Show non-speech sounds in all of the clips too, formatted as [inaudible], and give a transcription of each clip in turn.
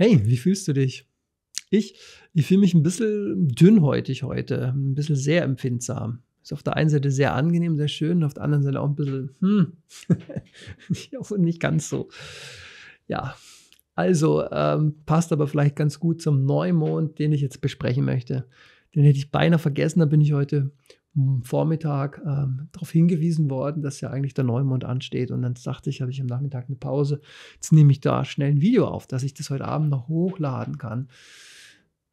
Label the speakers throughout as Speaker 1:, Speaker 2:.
Speaker 1: Hey, wie fühlst du dich? Ich, ich fühle mich ein bisschen dünnhäutig heute, ein bisschen sehr empfindsam. Ist auf der einen Seite sehr angenehm, sehr schön, auf der anderen Seite auch ein bisschen, hm, [laughs] auch nicht ganz so. Ja, also ähm, passt aber vielleicht ganz gut zum Neumond, den ich jetzt besprechen möchte. Den hätte ich beinahe vergessen, da bin ich heute Vormittag ähm, darauf hingewiesen worden, dass ja eigentlich der Neumond ansteht. Und dann dachte ich, habe ich am Nachmittag eine Pause. Jetzt nehme ich da schnell ein Video auf, dass ich das heute Abend noch hochladen kann.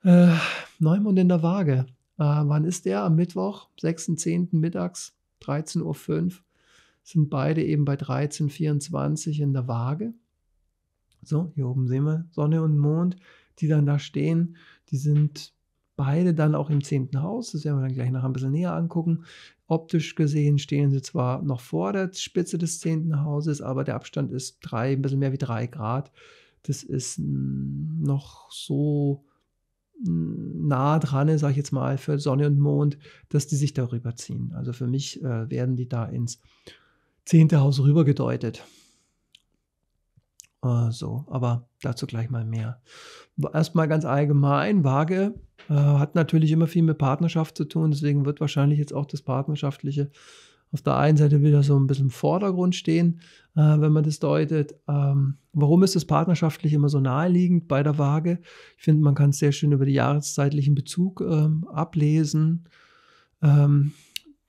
Speaker 1: Äh, Neumond in der Waage. Äh, wann ist der? Am Mittwoch, 6.10. mittags, 13.05 Uhr. Sind beide eben bei 13.24 in der Waage. So, hier oben sehen wir Sonne und Mond, die dann da stehen. Die sind beide dann auch im zehnten Haus. Das werden wir dann gleich noch ein bisschen näher angucken. Optisch gesehen stehen sie zwar noch vor der Spitze des zehnten Hauses, aber der Abstand ist drei, ein bisschen mehr wie drei Grad. Das ist noch so nah dran, sage ich jetzt mal, für Sonne und Mond, dass die sich darüber ziehen. Also für mich äh, werden die da ins zehnte Haus rübergedeutet. Äh, so, aber dazu gleich mal mehr. Erstmal ganz allgemein, Waage äh, hat natürlich immer viel mit Partnerschaft zu tun, deswegen wird wahrscheinlich jetzt auch das Partnerschaftliche auf der einen Seite wieder so ein bisschen im Vordergrund stehen, äh, wenn man das deutet. Ähm, warum ist das Partnerschaftliche immer so naheliegend bei der Waage? Ich finde, man kann es sehr schön über den jahreszeitlichen Bezug ähm, ablesen. Ähm,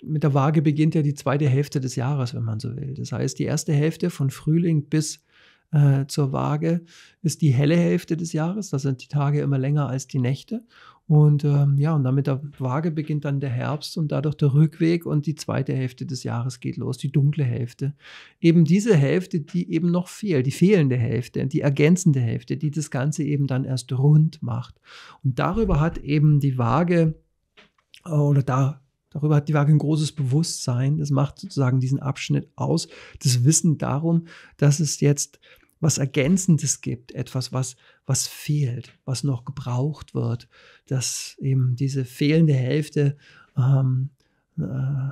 Speaker 1: mit der Waage beginnt ja die zweite Hälfte des Jahres, wenn man so will. Das heißt, die erste Hälfte von Frühling bis äh, zur Waage ist die helle Hälfte des Jahres. Da sind die Tage immer länger als die Nächte. Und ähm, ja, und dann mit der Waage beginnt dann der Herbst und dadurch der Rückweg und die zweite Hälfte des Jahres geht los, die dunkle Hälfte. Eben diese Hälfte, die eben noch fehlt, die fehlende Hälfte, die ergänzende Hälfte, die das Ganze eben dann erst rund macht. Und darüber hat eben die Waage äh, oder da Darüber hat die Waage ein großes Bewusstsein. Das macht sozusagen diesen Abschnitt aus. Das Wissen darum, dass es jetzt was Ergänzendes gibt, etwas, was, was fehlt, was noch gebraucht wird, dass eben diese fehlende Hälfte ähm, äh,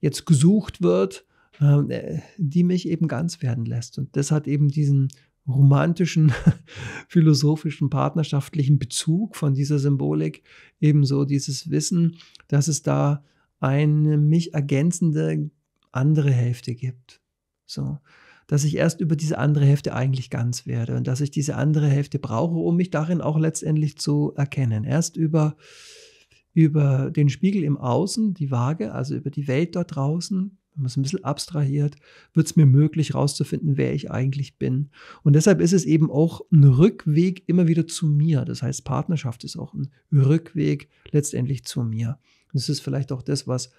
Speaker 1: jetzt gesucht wird, äh, die mich eben ganz werden lässt. Und das hat eben diesen romantischen, [laughs] philosophischen, partnerschaftlichen Bezug von dieser Symbolik, ebenso dieses Wissen, dass es da eine mich ergänzende andere Hälfte gibt. So, dass ich erst über diese andere Hälfte eigentlich ganz werde und dass ich diese andere Hälfte brauche, um mich darin auch letztendlich zu erkennen. Erst über über den Spiegel im Außen, die Waage, also über die Welt dort draußen, wenn man es ein bisschen abstrahiert, wird es mir möglich, rauszufinden, wer ich eigentlich bin. Und deshalb ist es eben auch ein Rückweg immer wieder zu mir. Das heißt, Partnerschaft ist auch ein Rückweg letztendlich zu mir. Und das ist vielleicht auch das, was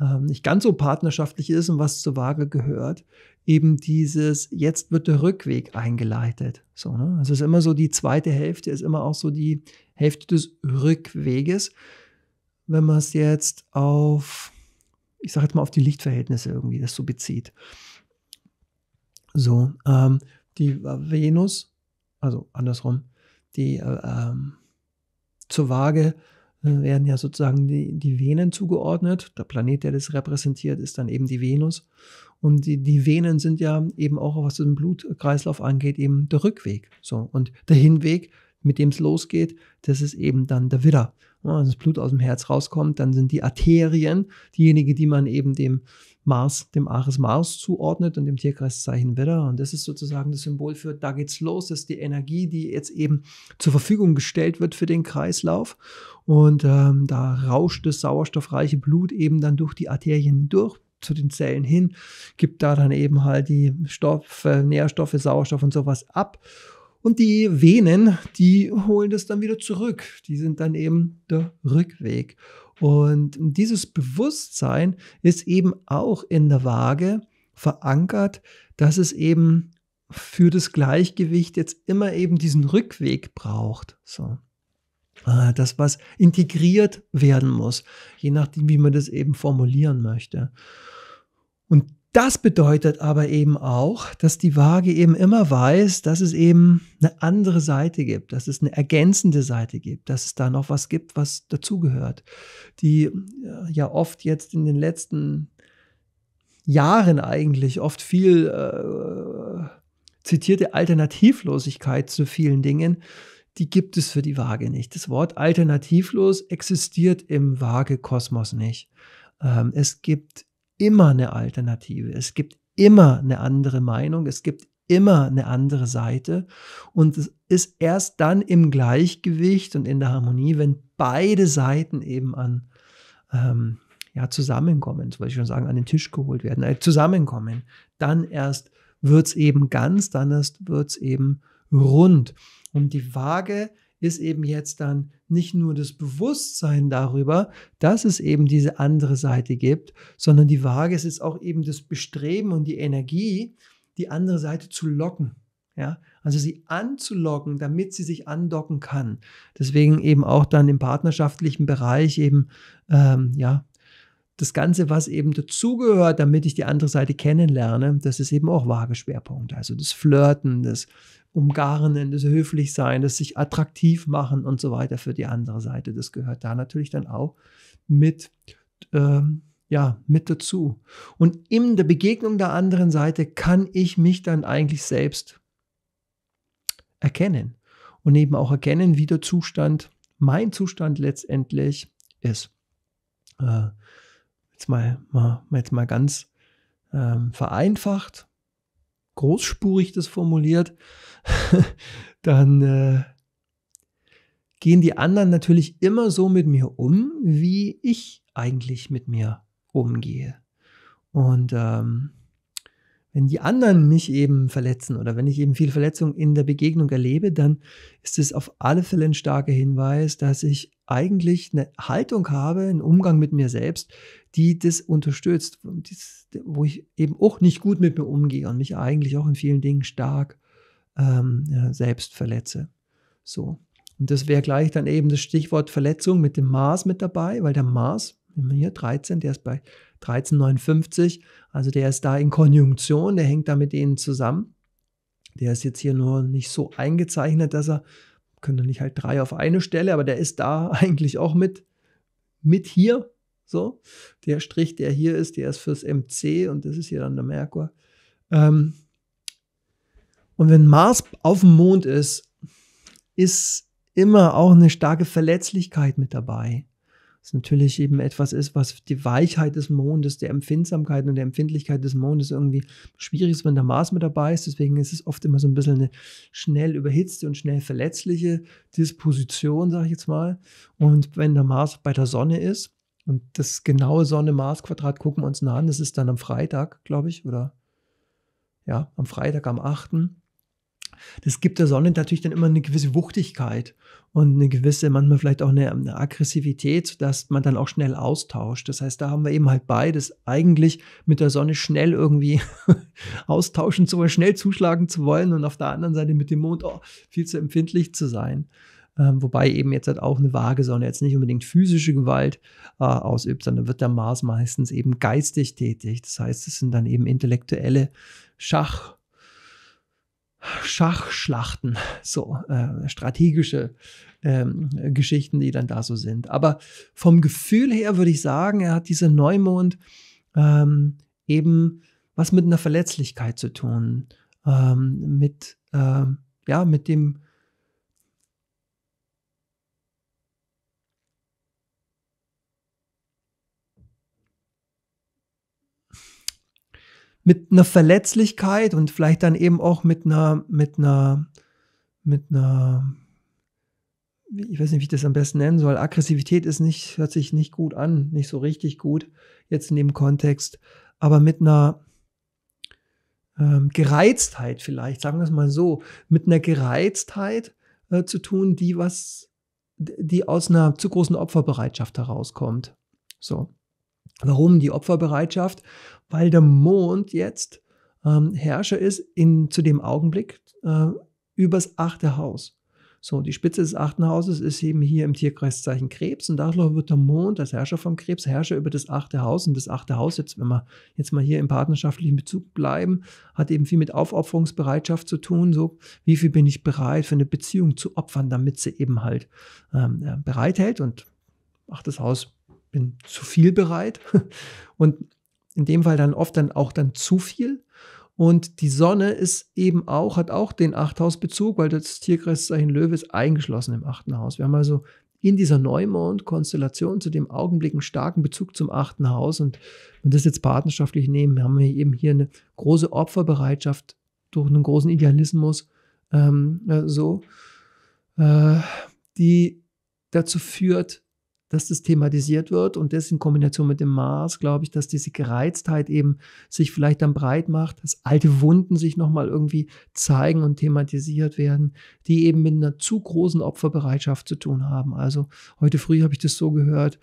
Speaker 1: ähm, nicht ganz so partnerschaftlich ist und was zur Waage gehört. Eben dieses, jetzt wird der Rückweg eingeleitet. So, ne? Also es ist immer so, die zweite Hälfte ist immer auch so die Hälfte des Rückweges. Wenn man es jetzt auf ich sage jetzt mal auf die Lichtverhältnisse irgendwie, das so bezieht. So, ähm, die äh, Venus, also andersrum, die äh, ähm, zur Waage äh, werden ja sozusagen die, die Venen zugeordnet. Der Planet, der das repräsentiert, ist dann eben die Venus. Und die, die Venen sind ja eben auch, was den Blutkreislauf angeht, eben der Rückweg. So, und der Hinweg, mit dem es losgeht, das ist eben dann der Widder wenn das Blut aus dem Herz rauskommt, dann sind die Arterien diejenigen, die man eben dem Mars, dem Ares Mars zuordnet und dem Tierkreiszeichen Widder. Und das ist sozusagen das Symbol für, da geht's los, das ist die Energie, die jetzt eben zur Verfügung gestellt wird für den Kreislauf. Und ähm, da rauscht das sauerstoffreiche Blut eben dann durch die Arterien durch, zu den Zellen hin, gibt da dann eben halt die Stoff, Nährstoffe, Sauerstoff und sowas ab. Und die Venen, die holen das dann wieder zurück. Die sind dann eben der Rückweg. Und dieses Bewusstsein ist eben auch in der Waage verankert, dass es eben für das Gleichgewicht jetzt immer eben diesen Rückweg braucht. So. Ah, das, was integriert werden muss, je nachdem, wie man das eben formulieren möchte. Und das bedeutet aber eben auch, dass die Waage eben immer weiß, dass es eben eine andere Seite gibt, dass es eine ergänzende Seite gibt, dass es da noch was gibt, was dazugehört. Die äh, ja oft jetzt in den letzten Jahren eigentlich oft viel äh, zitierte Alternativlosigkeit zu vielen Dingen, die gibt es für die Waage nicht. Das Wort alternativlos existiert im Waage-Kosmos nicht. Ähm, es gibt immer eine Alternative. Es gibt immer eine andere Meinung. Es gibt immer eine andere Seite. Und es ist erst dann im Gleichgewicht und in der Harmonie, wenn beide Seiten eben an ähm, ja, zusammenkommen, so wollte ich schon sagen, an den Tisch geholt werden, äh, zusammenkommen. Dann erst wird es eben ganz, dann erst wird es eben rund. Und die Waage ist eben jetzt dann nicht nur das Bewusstsein darüber, dass es eben diese andere Seite gibt, sondern die Waage ist jetzt auch eben das Bestreben und die Energie, die andere Seite zu locken. Ja, also sie anzulocken, damit sie sich andocken kann. Deswegen eben auch dann im partnerschaftlichen Bereich eben, ähm, ja, das Ganze, was eben dazugehört, damit ich die andere Seite kennenlerne, das ist eben auch Waage-Schwerpunkt. Also das Flirten, das Umgarnen, das höflich sein, das sich attraktiv machen und so weiter für die andere Seite. Das gehört da natürlich dann auch mit, ähm, ja, mit dazu. Und in der Begegnung der anderen Seite kann ich mich dann eigentlich selbst erkennen und eben auch erkennen, wie der Zustand, mein Zustand letztendlich ist. Äh, jetzt, mal, mal, jetzt mal ganz ähm, vereinfacht, großspurig das formuliert. [laughs] dann äh, gehen die anderen natürlich immer so mit mir um, wie ich eigentlich mit mir umgehe. Und ähm, wenn die anderen mich eben verletzen oder wenn ich eben viel Verletzung in der Begegnung erlebe, dann ist es auf alle Fälle ein starker Hinweis, dass ich eigentlich eine Haltung habe, einen Umgang mit mir selbst, die das unterstützt, wo ich eben auch nicht gut mit mir umgehe und mich eigentlich auch in vielen Dingen stark ähm, ja, selbst verletze. So. Und das wäre gleich dann eben das Stichwort Verletzung mit dem Mars mit dabei, weil der Mars, hier 13, der ist bei 13,59, also der ist da in Konjunktion, der hängt da mit denen zusammen. Der ist jetzt hier nur nicht so eingezeichnet, dass er, können nicht halt drei auf eine Stelle, aber der ist da [laughs] eigentlich auch mit, mit hier. So, der Strich, der hier ist, der ist fürs MC und das ist hier dann der Merkur. Ähm, und wenn Mars auf dem Mond ist, ist immer auch eine starke Verletzlichkeit mit dabei. Was natürlich eben etwas ist, was die Weichheit des Mondes, der Empfindsamkeit und der Empfindlichkeit des Mondes irgendwie schwierig ist, wenn der Mars mit dabei ist. Deswegen ist es oft immer so ein bisschen eine schnell überhitzte und schnell verletzliche Disposition, sage ich jetzt mal. Und wenn der Mars bei der Sonne ist, und das genaue Sonne-Mars-Quadrat gucken wir uns nah an, das ist dann am Freitag, glaube ich, oder ja, am Freitag am 8 das gibt der Sonne natürlich dann immer eine gewisse Wuchtigkeit und eine gewisse, manchmal vielleicht auch eine, eine Aggressivität, dass man dann auch schnell austauscht. Das heißt, da haben wir eben halt beides. Eigentlich mit der Sonne schnell irgendwie [laughs] austauschen zu wollen, schnell zuschlagen zu wollen und auf der anderen Seite mit dem Mond oh, viel zu empfindlich zu sein. Ähm, wobei eben jetzt halt auch eine vage Sonne jetzt nicht unbedingt physische Gewalt äh, ausübt, sondern wird der Mars meistens eben geistig tätig. Das heißt, es sind dann eben intellektuelle Schach- Schachschlachten, so äh, strategische ähm, Geschichten, die dann da so sind. Aber vom Gefühl her würde ich sagen, er hat dieser Neumond ähm, eben was mit einer Verletzlichkeit zu tun, ähm, mit, äh, ja, mit dem mit einer Verletzlichkeit und vielleicht dann eben auch mit einer, mit einer, mit einer, ich weiß nicht, wie ich das am besten nennen soll. Aggressivität ist nicht, hört sich nicht gut an, nicht so richtig gut, jetzt in dem Kontext, aber mit einer ähm, Gereiztheit vielleicht, sagen wir es mal so, mit einer Gereiztheit äh, zu tun, die was, die aus einer zu großen Opferbereitschaft herauskommt. So. Warum die Opferbereitschaft? Weil der Mond jetzt ähm, Herrscher ist in, zu dem Augenblick äh, übers achte Haus. So, die Spitze des achten Hauses ist eben hier im Tierkreiszeichen Krebs und dadurch wird der Mond als Herrscher vom Krebs Herrscher über das achte Haus und das achte Haus, jetzt wenn wir jetzt mal hier im partnerschaftlichen Bezug bleiben, hat eben viel mit Aufopferungsbereitschaft zu tun, so wie viel bin ich bereit für eine Beziehung zu opfern, damit sie eben halt ähm, bereithält und achtes Haus bin zu viel bereit [laughs] und in dem Fall dann oft dann auch dann zu viel. Und die Sonne ist eben auch, hat auch den Achthausbezug, weil das Tierkreiszeichen Löwe ist eingeschlossen im achten Haus. Wir haben also in dieser Neumond-Konstellation zu dem Augenblick einen starken Bezug zum achten Haus. Und wenn wir das jetzt partnerschaftlich nehmen, haben wir eben hier eine große Opferbereitschaft durch einen großen Idealismus, ähm, äh, so, äh, die dazu führt, dass das thematisiert wird und das in Kombination mit dem Mars, glaube ich, dass diese Gereiztheit eben sich vielleicht dann breit macht, dass alte Wunden sich nochmal irgendwie zeigen und thematisiert werden, die eben mit einer zu großen Opferbereitschaft zu tun haben. Also heute früh habe ich das so gehört,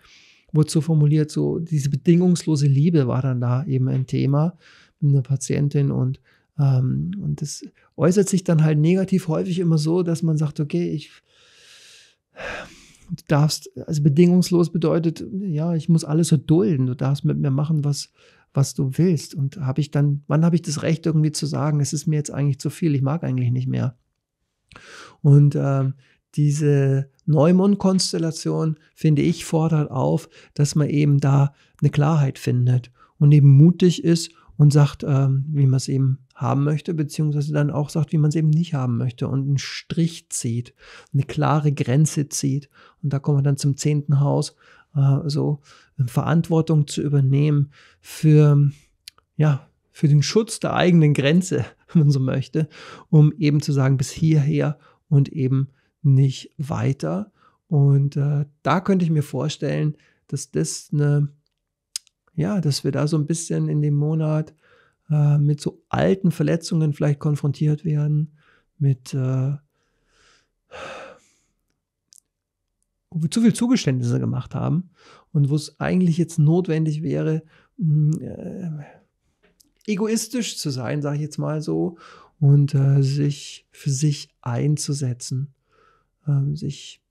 Speaker 1: wurde so formuliert, so diese bedingungslose Liebe war dann da eben ein Thema mit einer Patientin und ähm, und das äußert sich dann halt negativ häufig immer so, dass man sagt, okay, ich Du darfst, also bedingungslos bedeutet, ja, ich muss alles so dulden, Du darfst mit mir machen, was, was du willst. Und habe ich dann, wann habe ich das Recht, irgendwie zu sagen, es ist mir jetzt eigentlich zu viel, ich mag eigentlich nicht mehr. Und äh, diese Neumond-Konstellation, finde ich, fordert auf, dass man eben da eine Klarheit findet und eben mutig ist, und sagt, äh, wie man es eben haben möchte, beziehungsweise dann auch sagt, wie man es eben nicht haben möchte und einen Strich zieht, eine klare Grenze zieht. Und da kommen wir dann zum zehnten Haus, äh, so ähm, Verantwortung zu übernehmen für, ja, für den Schutz der eigenen Grenze, [laughs] wenn man so möchte, um eben zu sagen, bis hierher und eben nicht weiter. Und äh, da könnte ich mir vorstellen, dass das eine ja, dass wir da so ein bisschen in dem Monat äh, mit so alten Verletzungen vielleicht konfrontiert werden, mit äh, wo wir zu viel Zugeständnisse gemacht haben und wo es eigentlich jetzt notwendig wäre, mh, hm, äh, egoistisch zu sein, sage ich jetzt mal so, und äh, sich für sich einzusetzen, äh, sich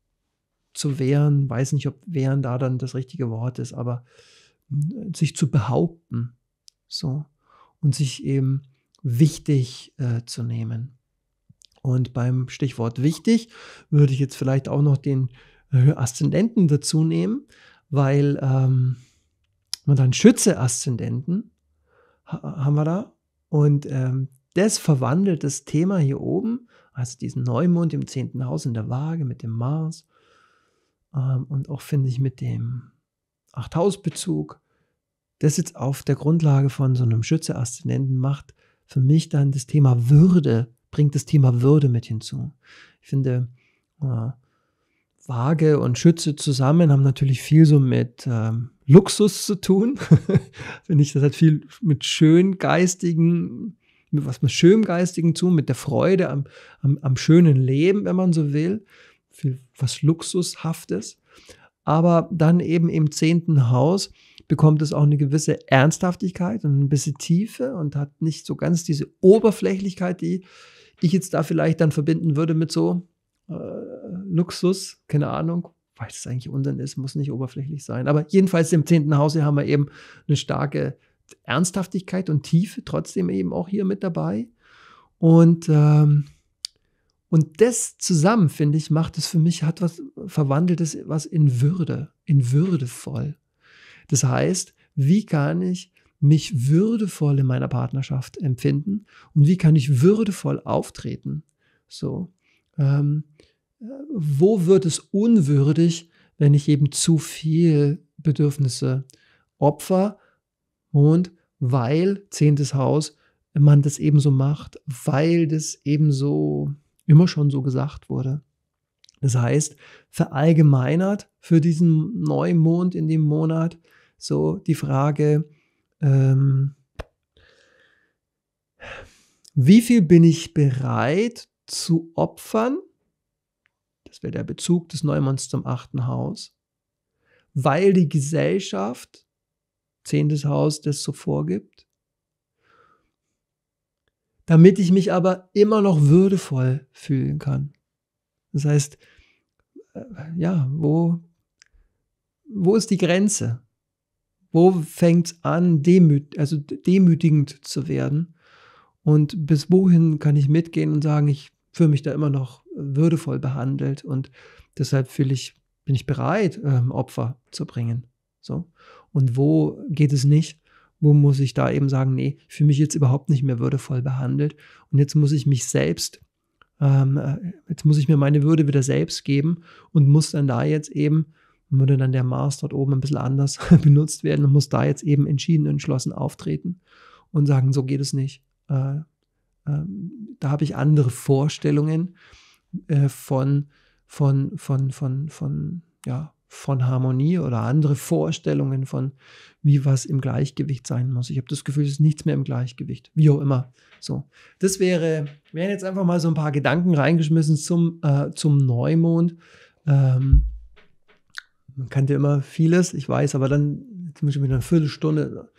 Speaker 1: zu wehren, weiß nicht, ob wehren da dann das richtige Wort ist, aber sich zu behaupten, so und sich eben wichtig äh, zu nehmen. Und beim Stichwort wichtig würde ich jetzt vielleicht auch noch den äh, Aszendenten dazu nehmen, weil ähm, man dann Schütze Aszendenten ha haben wir da und ähm, das verwandelt das Thema hier oben, also diesen Neumond im 10. Haus in der Waage mit dem Mars ähm, und auch finde ich mit dem acht Achthausbezug, das jetzt auf der Grundlage von so einem Schütze-Aszendenten macht, für mich dann das Thema Würde, bringt das Thema Würde mit hinzu. Ich finde, äh, Waage und Schütze zusammen haben natürlich viel so mit ähm, Luxus zu tun. [laughs] finde ich, das hat viel mit schöngeistigen, mit was mit schöngeistigen zu, mit der Freude am, am, am schönen Leben, wenn man so will. Viel was Luxushaftes aber dann eben im zehnten Haus bekommt es auch eine gewisse Ernsthaftigkeit und ein bisschen Tiefe und hat nicht so ganz diese Oberflächlichkeit, die ich jetzt da vielleicht dann verbinden würde mit so äh, Luxus, keine Ahnung, weil es eigentlich Unsinn ist, muss nicht oberflächlich sein. Aber jedenfalls im zehnten Hause haben wir eben eine starke Ernsthaftigkeit und Tiefe trotzdem eben auch hier mit dabei. Und ähm, und das zusammen, finde ich, macht es für mich, hat was, verwandelt es was in Würde, in würdevoll. Das heißt, wie kann ich mich würdevoll in meiner Partnerschaft empfinden und wie kann ich würdevoll auftreten? So, ähm, wo wird es unwürdig, wenn ich eben zu viel Bedürfnisse opfer und weil zehntes Haus man das eben so macht, weil das eben so immer schon so gesagt wurde. Das heißt, verallgemeinert für diesen Neumond in dem Monat so die Frage, ähm, wie viel bin ich bereit zu opfern? Das wäre der Bezug des Neumonds zum achten Haus, weil die Gesellschaft, zehntes Haus, das so vorgibt damit ich mich aber immer noch würdevoll fühlen kann. Das heißt, äh, ja, wo, wo ist die Grenze? Wo fängt es an, demüt, also demütigend zu werden? Und bis wohin kann ich mitgehen und sagen, ich fühle mich da immer noch würdevoll behandelt und deshalb fühle ich, bin ich bereit, ähm, Opfer zu bringen. So. Und wo geht es nicht? wo muss ich da eben sagen, nee, ich fühle mich jetzt überhaupt nicht mehr würdevoll behandelt und jetzt muss ich mich selbst, ähm, äh, jetzt muss ich mir meine Würde wieder selbst geben und muss dann da jetzt eben, würde dann der Mars dort oben ein bisschen anders [laughs] benutzt werden und muss da jetzt eben entschieden, entschlossen auftreten und sagen, so geht es nicht. Äh, äh, da habe ich andere Vorstellungen äh, von, von, von, von, von, ja, von Harmonie oder andere Vorstellungen von, wie was im Gleichgewicht sein muss. Ich habe das Gefühl, es ist nichts mehr im Gleichgewicht. Wie auch immer. So, das wäre, wären jetzt einfach mal so ein paar Gedanken reingeschmissen zum, äh, zum Neumond. Ähm, man kannte immer vieles, ich weiß, aber dann zum Beispiel eine Viertelstunde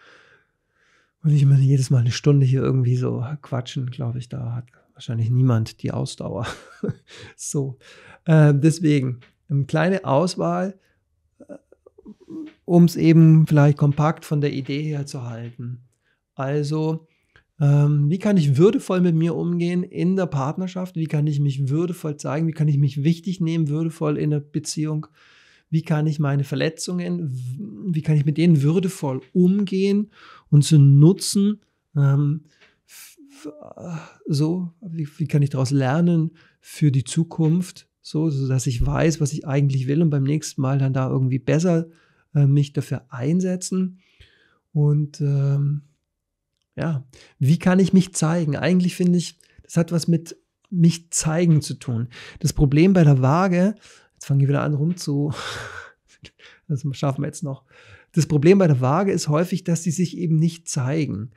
Speaker 1: und ich immer jedes Mal eine Stunde hier irgendwie so quatschen, glaube ich, da hat wahrscheinlich niemand die Ausdauer. [laughs] so, äh, deswegen eine kleine Auswahl, äh, um es eben vielleicht kompakt von der Idee her zu halten. Also, ähm, wie kann ich würdevoll mit mir umgehen in der Partnerschaft? Wie kann ich mich würdevoll zeigen? Wie kann ich mich wichtig nehmen, würdevoll in der Beziehung? Wie kann ich meine Verletzungen, wie kann ich mit denen würdevoll umgehen und zu nutzen? Ähm, so, wie, wie kann ich daraus lernen für die Zukunft? so, dass ich weiß, was ich eigentlich will und beim nächsten Mal dann da irgendwie besser äh, mich dafür einsetzen. Und ähm, ja, wie kann ich mich zeigen? Eigentlich finde ich, das hat was mit mich zeigen zu tun. Das Problem bei der Waage, jetzt fange ich wieder an rum zu, [laughs] das schaffen wir jetzt noch. Das Problem bei der Waage ist häufig, dass sie sich eben nicht zeigen.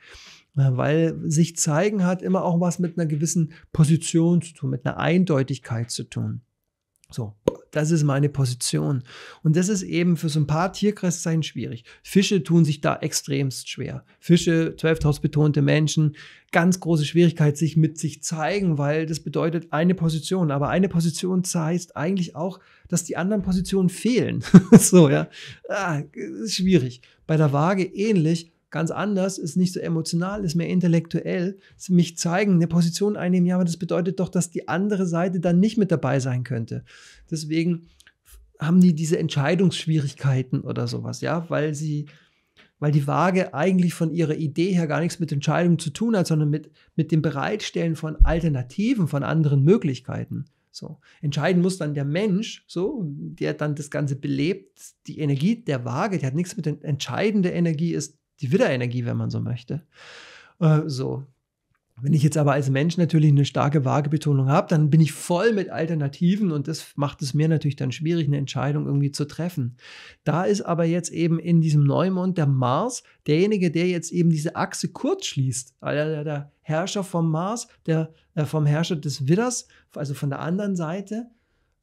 Speaker 1: Weil sich zeigen hat immer auch was mit einer gewissen Position zu tun, mit einer Eindeutigkeit zu tun. So, das ist meine Position. Und das ist eben für so ein paar Tierkreiszeichen schwierig. Fische tun sich da extremst schwer. Fische, 12.000 betonte Menschen, ganz große Schwierigkeit, sich mit sich zeigen, weil das bedeutet eine Position. Aber eine Position heißt eigentlich auch, dass die anderen Positionen fehlen. [laughs] so, ja. Ah, ist schwierig. Bei der Waage ähnlich ganz anders, ist nicht so emotional, ist mehr intellektuell, mich zeigen, eine Position einnehmen, ja, aber das bedeutet doch, dass die andere Seite dann nicht mit dabei sein könnte. Deswegen haben die diese Entscheidungsschwierigkeiten oder sowas, ja, weil sie, weil die Waage eigentlich von ihrer Idee her gar nichts mit Entscheidungen zu tun hat, sondern mit, mit dem Bereitstellen von Alternativen, von anderen Möglichkeiten. So. Entscheiden muss dann der Mensch, so, der dann das Ganze belebt. Die Energie der Waage, die hat nichts mit den, entscheidende Energie ist die Widderenergie, wenn man so möchte. Äh, so. Wenn ich jetzt aber als Mensch natürlich eine starke Waagebetonung habe, dann bin ich voll mit Alternativen und das macht es mir natürlich dann schwierig, eine Entscheidung irgendwie zu treffen. Da ist aber jetzt eben in diesem Neumond der Mars derjenige, der jetzt eben diese Achse kurz schließt. Also der, Herrscher vom Mars, der äh, vom Herrscher des Widders, also von der anderen Seite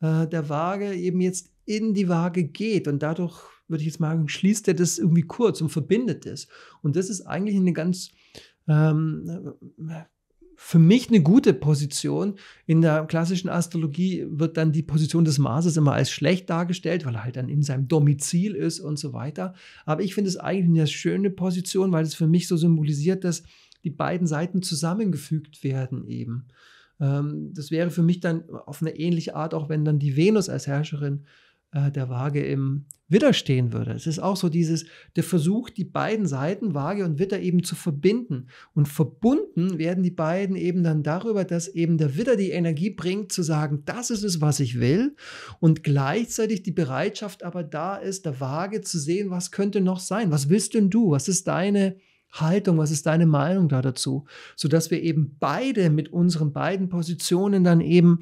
Speaker 1: äh, der Waage, eben jetzt in die Waage geht und dadurch würde ich jetzt mal sagen, schließt er das irgendwie kurz und verbindet es. Und das ist eigentlich eine ganz, ähm, für mich eine gute Position. In der klassischen Astrologie wird dann die Position des Marses immer als schlecht dargestellt, weil er halt dann in seinem Domizil ist und so weiter. Aber ich finde es eigentlich eine schöne Position, weil es für mich so symbolisiert, dass die beiden Seiten zusammengefügt werden eben. Ähm, das wäre für mich dann auf eine ähnliche Art, auch wenn dann die Venus als Herrscherin äh, der Waage im Widder stehen würde. Es ist auch so dieses, der Versuch, die beiden Seiten, Waage und Widder, eben zu verbinden. Und verbunden werden die beiden eben dann darüber, dass eben der Widder die Energie bringt, zu sagen, das ist es, was ich will. Und gleichzeitig die Bereitschaft aber da ist, der Waage zu sehen, was könnte noch sein? Was willst denn du? Was ist deine Haltung, was ist deine Meinung da dazu, sodass wir eben beide mit unseren beiden Positionen dann eben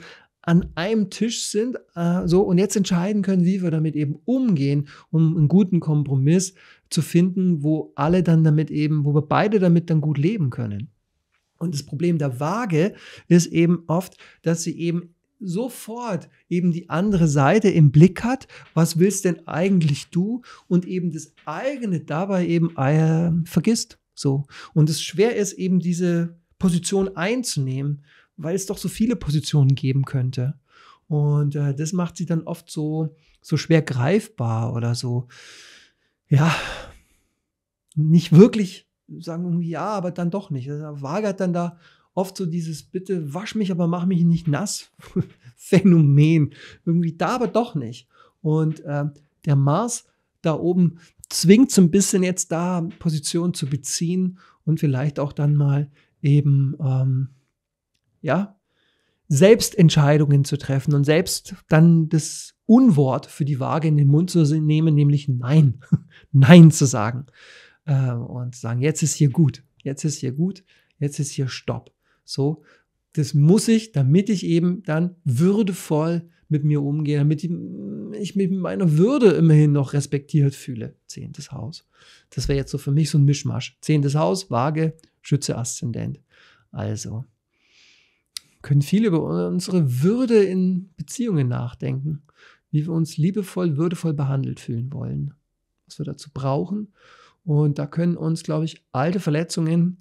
Speaker 1: an einem Tisch sind äh, so und jetzt entscheiden können, wie wir damit eben umgehen, um einen guten Kompromiss zu finden, wo alle dann damit eben, wo wir beide damit dann gut leben können. Und das Problem der Waage ist eben oft, dass sie eben sofort eben die andere Seite im Blick hat, was willst denn eigentlich du und eben das eigene dabei eben äh, vergisst so und es schwer ist eben diese Position einzunehmen weil es doch so viele Positionen geben könnte. Und äh, das macht sie dann oft so, so schwer greifbar oder so, ja, nicht wirklich sagen irgendwie ja, aber dann doch nicht. Da also, wagert dann da oft so dieses bitte wasch mich, aber mach mich nicht nass [laughs] Phänomen. Irgendwie da, aber doch nicht. Und äh, der Mars da oben zwingt so ein bisschen jetzt da Position zu beziehen und vielleicht auch dann mal eben ähm, ja, selbst Entscheidungen zu treffen und selbst dann das Unwort für die Waage in den Mund zu nehmen, nämlich Nein, [laughs] Nein zu sagen äh, und sagen, jetzt ist hier gut, jetzt ist hier gut, jetzt ist hier Stopp. So, das muss ich, damit ich eben dann würdevoll mit mir umgehe, damit ich mm, mich mit meiner Würde immerhin noch respektiert fühle. Zehntes Haus. Das wäre jetzt so für mich so ein Mischmasch. Zehntes Haus, Waage, Schütze, Aszendent. Also, können viel über unsere Würde in Beziehungen nachdenken, wie wir uns liebevoll, würdevoll behandelt fühlen wollen, was wir dazu brauchen. Und da können uns, glaube ich, alte Verletzungen,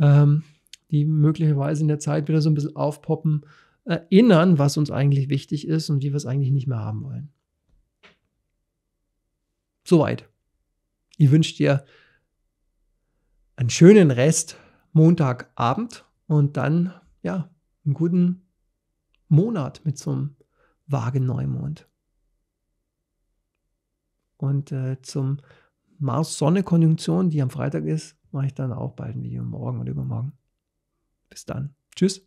Speaker 1: ähm, die möglicherweise in der Zeit wieder so ein bisschen aufpoppen, erinnern, was uns eigentlich wichtig ist und wie wir es eigentlich nicht mehr haben wollen. Soweit. Ich wünsche dir einen schönen Rest Montagabend und dann, ja, einen guten Monat mit so einem Wagen-Neumond. Und äh, zum Mars-Sonne-Konjunktion, die am Freitag ist, mache ich dann auch bald ein Video morgen oder übermorgen. Bis dann. Tschüss.